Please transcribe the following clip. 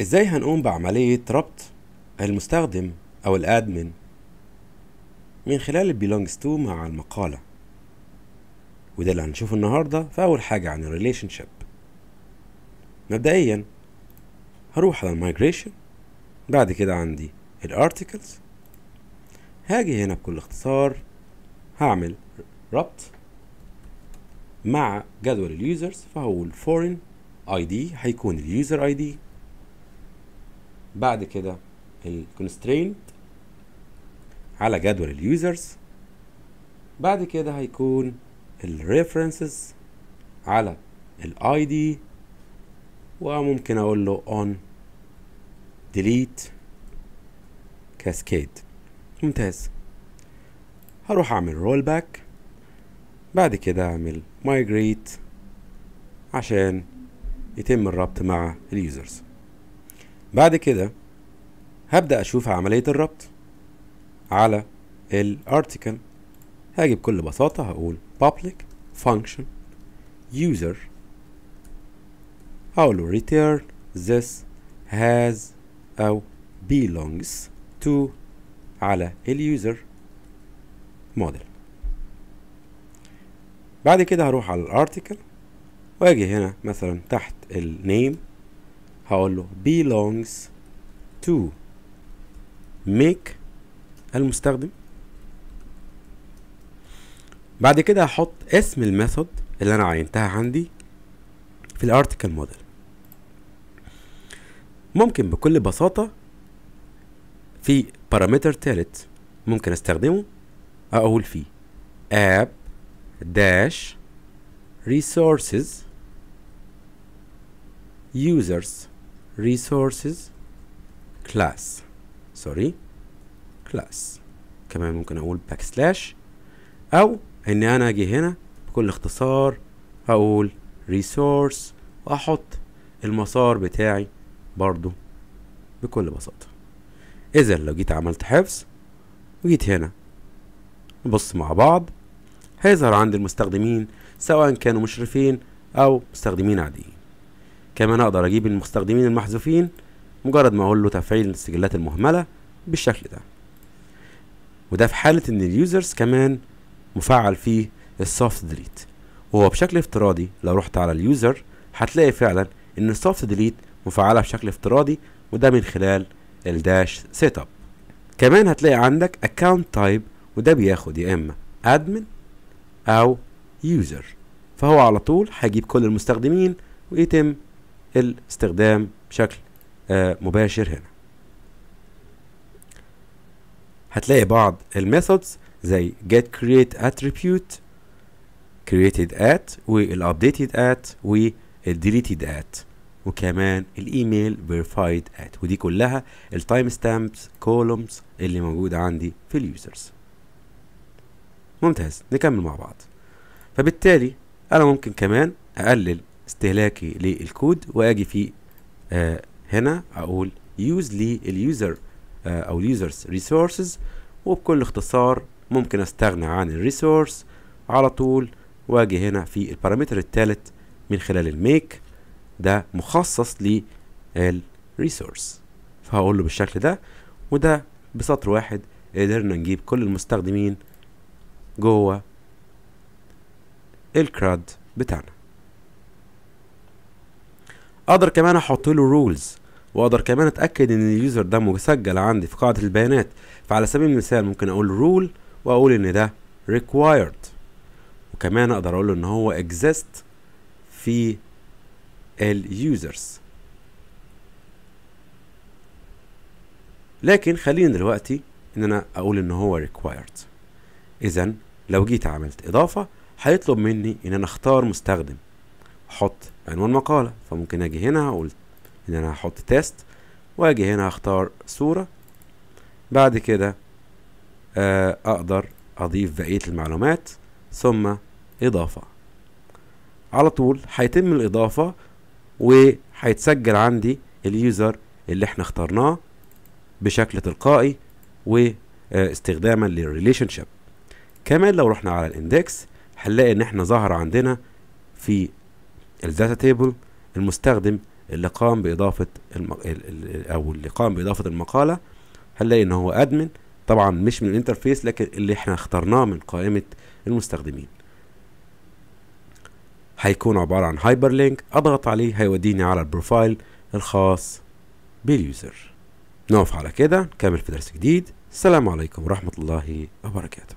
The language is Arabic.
ازاي هنقوم بعملية ربط المستخدم او الادمن من خلال belongs to مع المقالة وده اللي هنشوفه النهاردة في اول حاجة عن الريليشن شيب مبدئيا هروح على المايجريشن بعد كده عندي الارتكلز هاجي هنا بكل اختصار هعمل ربط مع جدول اليوزرز فهو الفورين اي دي هيكون اليوزر اي دي بعد كده الكونسترينت على جدول اليوزرز بعد كده هيكون الريفرنسز على الاي دي وممكن اقول له on delete cascade ممتاز هروح اعمل رول باك بعد كده اعمل migrate عشان يتم الربط مع اليوزرز بعد كده هبدأ أشوف عملية الربط على الارتكل هاجي بكل بساطة هقول public function user هقول return this has أو belongs to على اليوزر موديل بعد كده هروح على الارتكل واجي هنا مثلا تحت النيم هقول له belongs to make المستخدم بعد كده هحط اسم الميثود اللي انا عينتها عندي في الارتكل موديل ممكن بكل بساطة في بارامتر تالت ممكن استخدمه اقول فيه app dash resources users resources class سوري class كمان ممكن اقول backslash او اني انا اجي هنا بكل اختصار اقول resource واحط المسار بتاعي برضو بكل بساطة اذا لو جيت عملت حفظ وجيت هنا نبص مع بعض هيظهر عند المستخدمين سواء كانوا مشرفين او مستخدمين عاديين كمان اقدر اجيب المستخدمين المحذوفين مجرد ما اقول له تفعيل السجلات المهمله بالشكل ده وده في حاله ان اليوزرز كمان مفعل فيه السوفت ديليت وهو بشكل افتراضي لو رحت على اليوزر هتلاقي فعلا ان السوفت ديليت مفعله بشكل افتراضي وده من خلال الداش سيت اب كمان هتلاقي عندك اكونت تايب وده بياخد يا اما ادمن او يوزر فهو على طول هيجيب كل المستخدمين ويتم الاستخدام بشكل آه، مباشر هنا هتلاقي بعض الميثودز زي get create attribute created at والupdated at والdeleted at وكمان الايميل verified at ودي كلها التايم ستامبس كولومز اللي موجوده عندي في اليوزرز ممتاز نكمل مع بعض فبالتالي انا ممكن كمان اقلل استهلاكي للكود واجي في آه هنا اقول يوز لليوزر آه او اليوزرز ريسورسز وبكل اختصار ممكن استغنى عن الريسورس على طول واجي هنا في البارامتر الثالث من خلال الميك ده مخصص للريسورس فهقول له بالشكل ده وده بسطر واحد قدرنا نجيب كل المستخدمين جوه الكراد بتاعنا اقدر كمان احط له رولز واقدر كمان اتاكد ان اليوزر ده مسجل عندي في قاعده البيانات فعلى سبيل المثال ممكن اقول رول واقول ان ده required وكمان اقدر اقول ان هو exist في اليوزرز لكن خلينا دلوقتي ان انا اقول ان هو required اذا لو جيت عملت اضافه هيطلب مني ان انا اختار مستخدم حط عنوان مقالة فممكن اجي هنا اقول ان انا هحط تيست واجي هنا اختار صورة بعد كده آه اقدر اضيف بقية المعلومات ثم اضافة على طول هيتم الاضافة وهيتسجل عندي اليوزر اللي احنا اخترناه بشكل تلقائي واستخداما للريليشن شيب كمان لو رحنا على الاندكس هنلاقي ان احنا ظهر عندنا في الداتا تيبل المستخدم اللي قام باضافه او اللي قام باضافه المقاله هنلاقي ان هو ادمن طبعا مش من الانترفيس لكن اللي احنا اخترناه من قائمه المستخدمين هيكون عباره عن هايبر لينك اضغط عليه هيوديني على البروفايل الخاص باليوزر نقف على كده نكمل في درس جديد السلام عليكم ورحمه الله وبركاته